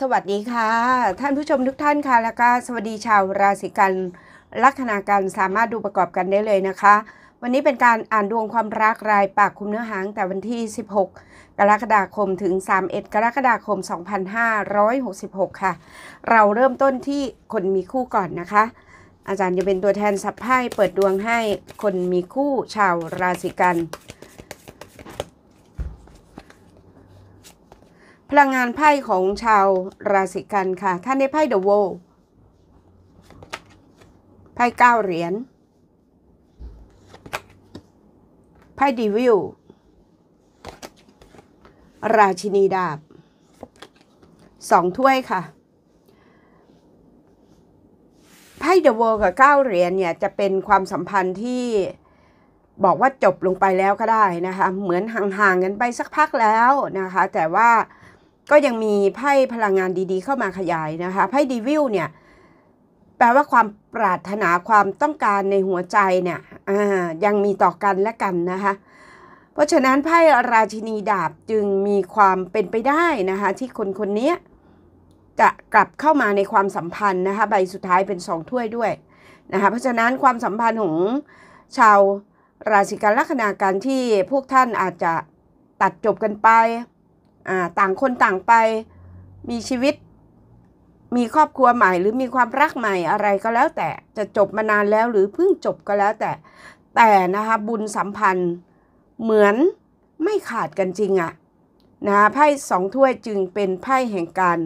สวัสดีค่ะ ท่านผู้ชม ทุกท่านค่ะ แล้วก็ สวัสดีชาวราศีกัน ลัคนาการสามารถดูประกอบกันได้เลยนะคะ วันนี้เป็นการอ่านดวงความรัก รายปากคุมเนื้อหาง แต่วันที่ 16 กรกฎาคมถึง31กรกฎาคม 2566 ค่ะ เราเริ่มต้นที่คนมีคู่ก่อนนะคะ อาจารย์จะเป็นตัวแทนสับไพ่เปิดดวงให้คนมีคู่ชาวราศีกันพลังงานไพ่ของชาวราศีกันค่ะท่านในไพ่เดอะโวไพ่เก้าเหรียญ ไพ่ดีวิลราชินีดาบสองถ้วยค่ะ ไพ่เดอะโวกับเก้าเหรียญเนี่ย จะเป็นความสัมพันธ์ที่บอกว่าจบลงไปแล้วก็ได้นะคะ เหมือนห่างๆ กันไปสักพักแล้วนะคะ แต่ว่าก็ยังมีไพ่พลังงานดีๆเข้ามาขยายนะคะไพ่ดีวิลเนี่ยแปลว่าความปรารถนาความต้องการในหัวใจเนี่ยยังมีต่อกันและกันนะคะเพราะฉะนั้นไพ่ราชินีดาบจึงมีความเป็นไปได้นะคะที่คนคนนี้จะกลับเข้ามาในความสัมพันธ์นะคะใบสุดท้ายเป็นสองถ้วยด้วยนะคะเพราะฉะนั้นความสัมพันธ์ของ ชาวราศีกันลัคนาการที่พวกท่านอาจจะตัดจบกันไปต่างคนต่างไปมีชีวิตมีครอบครัวใหม่ หรือมีความรักใหม่อะไรก็แล้วแต่จะจบมานานแล้วหรือเพิ่งจบก็แล้วแต่แต่นะคะบุญสัมพันธ์เหมือนไม่ขาดกันจริงอะนะไพ่สองถ้วยจึงเป็นไพ่แห่งการ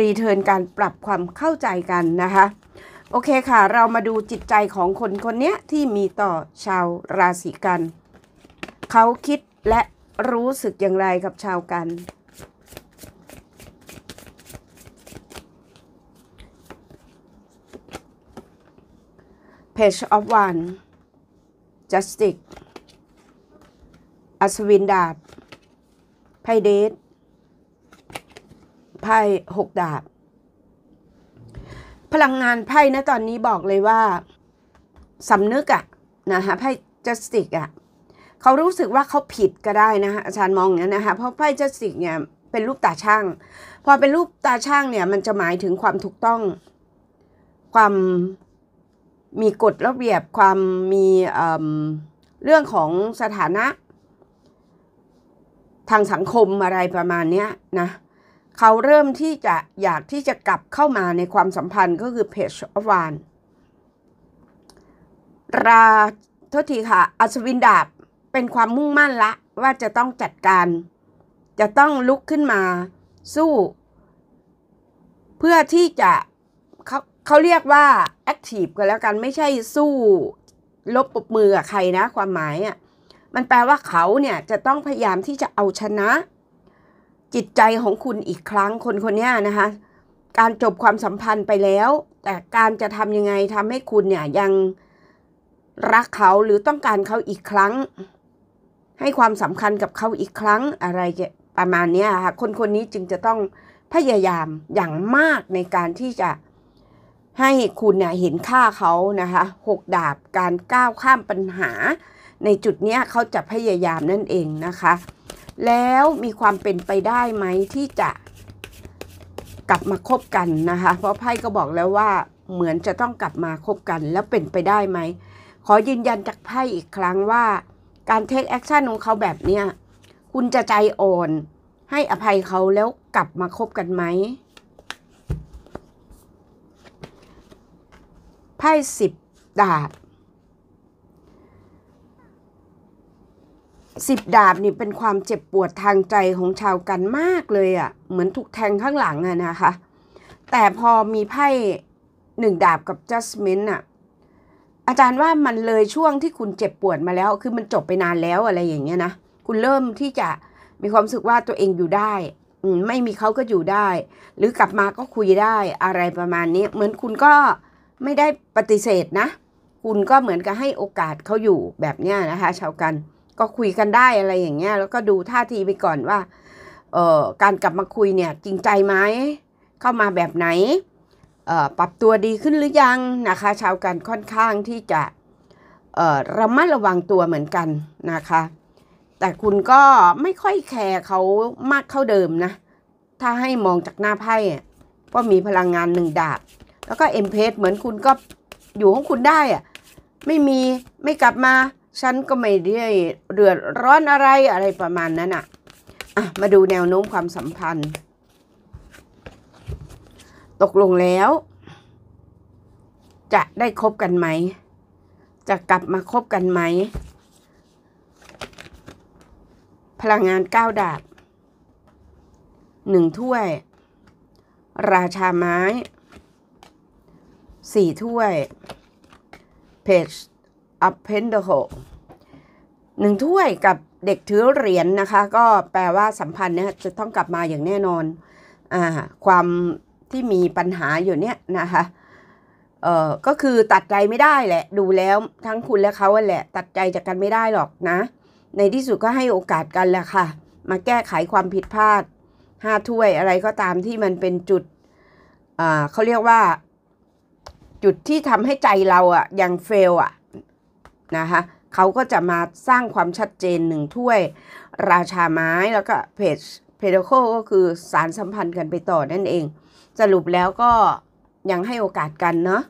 รีเทิร์นการปรับความเข้าใจกัน นะคะโอเคค่ะเรามาดูจิตใจของคนคนนี้ที่มีต่อชาวราศีกัน เขาคิดและรู้สึกอย่างไรกับชาวกันเพจออฟวันจัสติกอัศวินดาบไพเดทไพ่หกดาบ พลังงานไพ่นะตอนนี้บอกเลยว่า สำนึกอะนะฮะไพ่จัสติกอะเขารู้สึกว่าเขาผิดก็ได้นะคะอาจารย์มองอย่างนี้นะคะเพราะไพ่เจัสิกเนี่ย เป็นรูปตาช่างพอเป็นรูปตาช่างเนี่ย มันจะหมายถึงความถูกต้องความมีกฎระเบียบความมีเรื่องของสถานะ ทางสังคมอะไรประมาณนี้นะ เขาเริ่มที่จะอยากที่จะกลับเข้ามาในความสัมพันธ์ก็คือเพจอวานราทษทีค่ะ อัศวินดาบเป็นความมุ่งมั่นละ ว่าจะต้องจัดการจะต้องลุกขึ้นมา สู้ เพื่อที่จะเขาเขาเรียกว่าแอคทีฟกันแล้วกันไม่ใช่สู้ ลบปบมือกับใครนะ ความหมายอะ่ะมันแปลว่าเขาเนี่ยจะต้องพยายามที่จะเอาชนะ จิตใจของคุณอีกครั้งคนคนนี้นะคะการจบความสัมพันธ์ไปแล้ว แต่การจะทำยังไงทำให้คุณเนี่ยยังรักเขาหรือต้องการเขาอีกครั้งให้ความสำคัญกับเขาอีกครั้งอะไรประมาณนี้ค่ะคนคนนี้จึงจะต้องพยายามอย่างมากในการที่จะให้คุณเนี่ยเห็นค่าเขานะคะหกดาบการก้าวข้ามปัญหาในจุดนี้เขาจะพยายามนั่นเองนะคะ แล้วมีความเป็นไปได้ไหมที่จะกลับมาคบกันนะคะ เพราะไพ่ก็บอกแล้วว่าเหมือนจะต้องกลับมาคบกันแล้วเป็นไปได้ไหม ขอยืนยันจากไพ่อีกครั้งว่าการเทคแอคชั่นของเขาแบบเนี้ยคุณจะใจอ่อน ให้อภัยเขาแล้วกลับมาคบกันไหมไพ่สิบดาบสิบดาบนี่เป็นความเจ็บปวดทางใจของชาวกันมากเลยอะ่ะ เหมือนถูกแทงข้างหลังอะนะคะ แต่พอมีไพ่หนึ่งดาบกับจัสมินอะอาจารย์ว่ามันเลยช่วงที่คุณเจ็บปวดมาแล้วคือมันจบไปนานแล้วอะไรอย่างเงี้ยนะคุณเริ่มที่จะมีความรู้สึกว่าตัวเองอยู่ได้ไม่มีเขาก็อยู่ได้ หรือกลับมาก็คุยได้อะไรประมาณนี้เหมือนคุณก็ไม่ได้ปฏิเสธนะ คุณก็เหมือนกับให้โอกาสเขาอยู่แบบเนี้ยนะคะชาวกันก็คุยกันได้อะไรอย่างเงี้ย แล้วก็ดูท่าทีไปก่อนว่าเออการกลับมาคุยเนี่ยจริงใจไหมเข้ามาแบบไหนปรับตัวดีขึ้นหรือยังนะคะ ชาวกันค่อนข้างที่จะระมัดระวังตัวเหมือนกันนะคะ แต่คุณก็ไม่ค่อยแคร์เขามากเท่าเดิมนะ ถ้าให้มองจากหน้าไพ่ก็มีพลังงานหนึ่งดาบ แล้วก็เอ็มเพสเหมือนคุณก็อยู่ของคุณได้อะไม่มีไม่กลับมา ฉันก็ไม่ได้เดือดร้อนอะไรอะไรประมาณนั้นอะอ่ะมาดูแนวโน้มความสัมพันธ์ตกลงแล้ว จะได้คบกันไหม จะกลับมาคบกันไหม พลังงานเก้าดาบหนึ่งถ้วย ราชาไม้สี่ถ้วยเพจอัพเพนเด c l e หนึ่งถ้วยกับเด็กถือเหรียญนนะคะ ก็แปลว่าสัมพันธ์เนี่ยจะต้องกลับมาอย่างแน่นอนอความที่มีปัญหาอยู่เนี่ยนะคะ เอ่อก็คือตัดใจไม่ได้แหละ ดูแล้วทั้งคุณและเขาแหละตัดใจจากกันไม่ได้หรอกนะ ในที่สุดก็ให้โอกาสกันแหละค่ะ มาแก้ไขความผิดพลาดห้าถ้วยอะไรก็ตามที่มันเป็นจุดอ่าเขาเรียกว่าจุดที่ทำให้ใจเราอะยังเฟลอะนะคะเขาก็จะมาสร้างความชัดเจนหนึ่งถ้วยราชาไม้แล้วก็เพจเพโดโคก็คือสารสัมพันธ์กันไปต่อนั่นเองสรุปแล้วก็ยังให้โอกาสกันเนาะ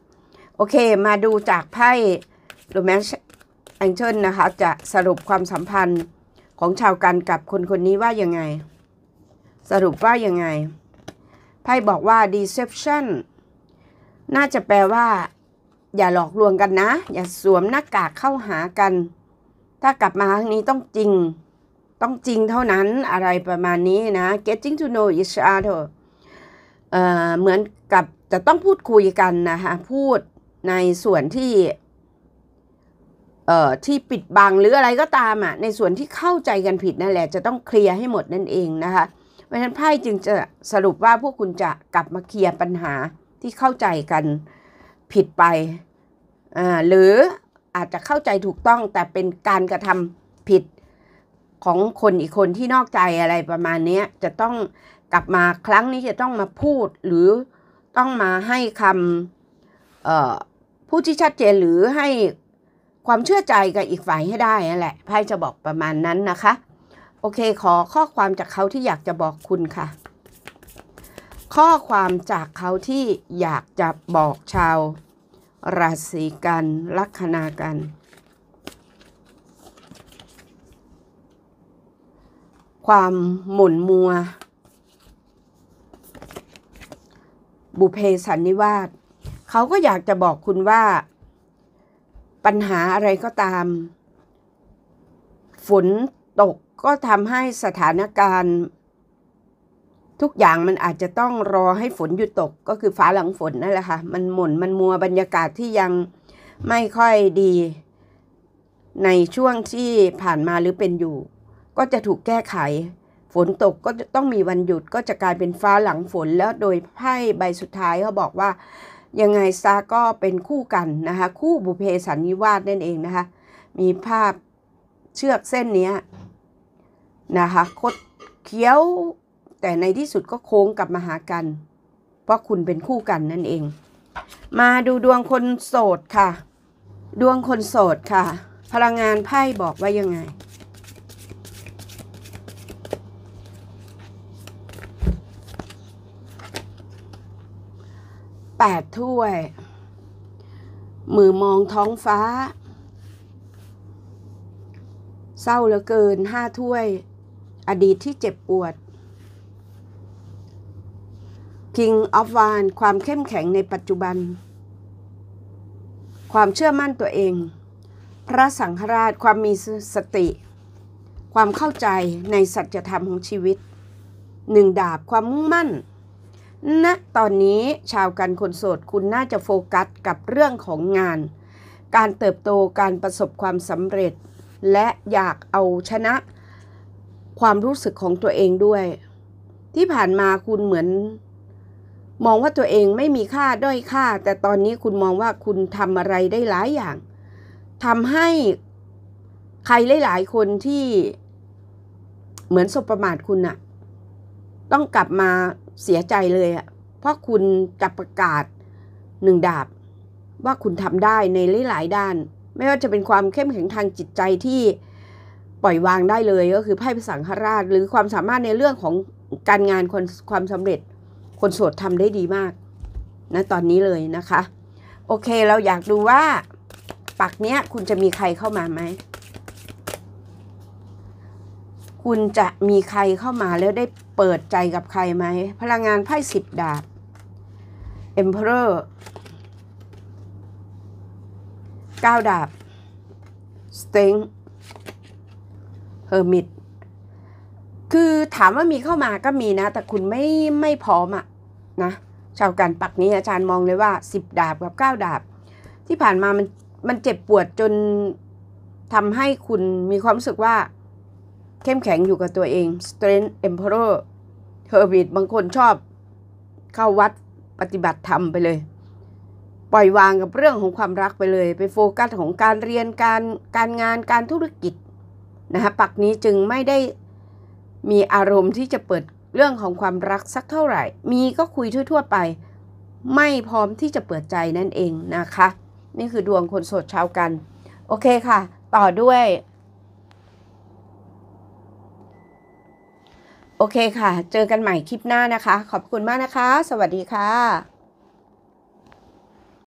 โอเคมาดูจากไพ่โรแมนต์แองเจิลนะคะจะสรุปความสัมพันธ์ของชาวกันกับคนคนนี้ว่ายังไง สรุปว่ายังไงไพ่บอกว่า deception น่าจะแปลว่า อย่าหลอกลวงกันนะ อย่าสวมหน้ากากเข้าหากัน ถ้ากลับมาครั้งนี้ต้องจริง ต้องจริงเท่านั้นอะไรประมาณนี้นะ getting to know each other เหมือนกับ จะต้องพูดคุยกันนะคะพูดในส่วนที่เอ่อที่ปิดบังหรืออะไรก็ตามอ่ะในส่วนที่เข้าใจกันผิดนั่นแหละ จะต้องเคลียร์ให้หมดนั่นเองนะคะเพราะฉะนั้นไพ่จึงจะสรุปว่าพวกคุณจะกลับมาเคลียร์ ปัญหาที่เข้าใจกันผิดไปอ่าหรืออาจจะเข้าใจถูกต้อง แต่เป็นการกระทำผิดของคนอีกคนที่นอกใจอะไรประมาณนี้จะต้องกลับมาครั้งนี้จะต้องมาพูดหรือต้องมาให้คำผู้ที่ชัดเจนหรือให้ความเชื่อใจกับอีกฝ่ายให้ได้นั่นแหละไพ่จะบอกประมาณนั้นนะคะ โอเคขอข้อความจากเขาที่อยากจะบอกคุณค่ะ ข้อความจากเขาที่อยากจะบอกชาวราศีกัน ลัคนากัน ความหม่นมัวบุเพสันนิวาสเขาก็อยากจะบอกคุณว่าปัญหาอะไรก็ตาม ฝนตกก็ทำให้สถานการณ์ ทุกอย่างมันอาจจะต้องรอให้ฝนหยุดตกก็คือฟ้าหลังฝนนั่นแหละค่ะ มันหม่นมันมัวบรรยากาศที่ยังไม่ค่อยดี ในช่วงที่ผ่านมาหรือเป็นอยู่ ก็จะถูกแก้ไขฝนตกก็ต้องมีวันหยุดก็จะกลายเป็นฟ้าหลังฝนแล้วโดยไพ่ใบสุดท้ายเขาบอกว่ายังไงซาก็เป็นคู่กันนะคะคู่บุเพสันนิวาสนั่นเองนะคะมีภาพเชือกเส้นนี้นะคะคดเคี้ยวแต่ในที่สุดก็โค้งกลับมาหากัน เพราะคุณเป็นคู่กันนั่นเอง มาดูดวงคนโสดค่ะดวงคนโสดค่ะพลังงานไพ่บอกว่ายังไงแปดถ้วย มือมองท้องฟ้า เศร้าเหลือเกินห้าถ้วยอดีตที่เจ็บปวด King of w a n ความเข้มแข็งในปัจจุบัน ความเชื่อมั่นตัวเอง พระสังฆราชความมีสติ ความเข้าใจในสัจธรรมของชีวิตหนึ่งดาบความมุ่งมั่นณนะตอนนี้ชาวกันคนโสดคุณน่าจะโฟกัสกับเรื่องของงาน การเติบโตการประสบความสำเร็จ และอยากเอาชนะ ความรู้สึกของตัวเองด้วย ที่ผ่านมาคุณเหมือน มองว่าตัวเองไม่มีค่าด้อยค่า แต่ตอนนี้คุณมองว่าคุณทำอะไรได้ หลายอย่างทำให้ใครหลายๆคนที่เหมือนสบประมาทคุณอะต้องกลับมาเสียใจเลยอะเพราะคุณจะประกาศหนึ่งดาบ ว่าคุณทำได้ในหลายๆ ด้าน ไม่ว่าจะเป็นความเข้มแข็งทางจิตใจที่ปล่อยวางได้เลย ก็คือไพ่ภาษาคราช หรือความสามารถในเรื่องของการงานคนความสำเร็จคนโสดทำได้ดีมากนะตอนนี้เลยนะคะ โอเคเราอยากดูว่าปักเนี้ยคุณจะมีใครเข้ามาไหมคุณจะมีใครเข้ามาแล้วได้เปิดใจกับใครไหม พลังงานไพ่สิบดาบ Emperor ก้าดาบ Sting Hermit คือถามว่ามีเข้ามาก็มีนะ แต่คุณไม่ไม่พร้อมอะนะชาวการปักนี้อาจารย์มองเลยว่า 10 ดาบกับ 9 ดาบ ที่ผ่านมามันมันเจ็บปวดจนทำให้คุณมีความรู้สึกว่าเข้มแข็งอยู่กับตัวเอง strength emperor เฮอร i t ิบางคนชอบ เข้าวัดปฏิบัติธรรมไปเลย ปล่อยวางกับเรื่องของความรักไปเลย ไปโฟกัสของการเรียนการการงานการธุรกิจนะคะปักนี้จึงไม่ได้มีอารมณ์ที่จะเปิดเรื่องของความรักสักเท่าไหร่ มีก็คุยทั่วๆไป ไม่พร้อมที่จะเปิดใจนั่นเองนะคะ นี่คือดวงคนโสดชาวกัน โอเคค่ะ ต่อด้วยโอเคค่ะ เจอกันใหม่คลิปหน้านะคะ ขอบคุณมากนะคะ สวัสดีค่ะ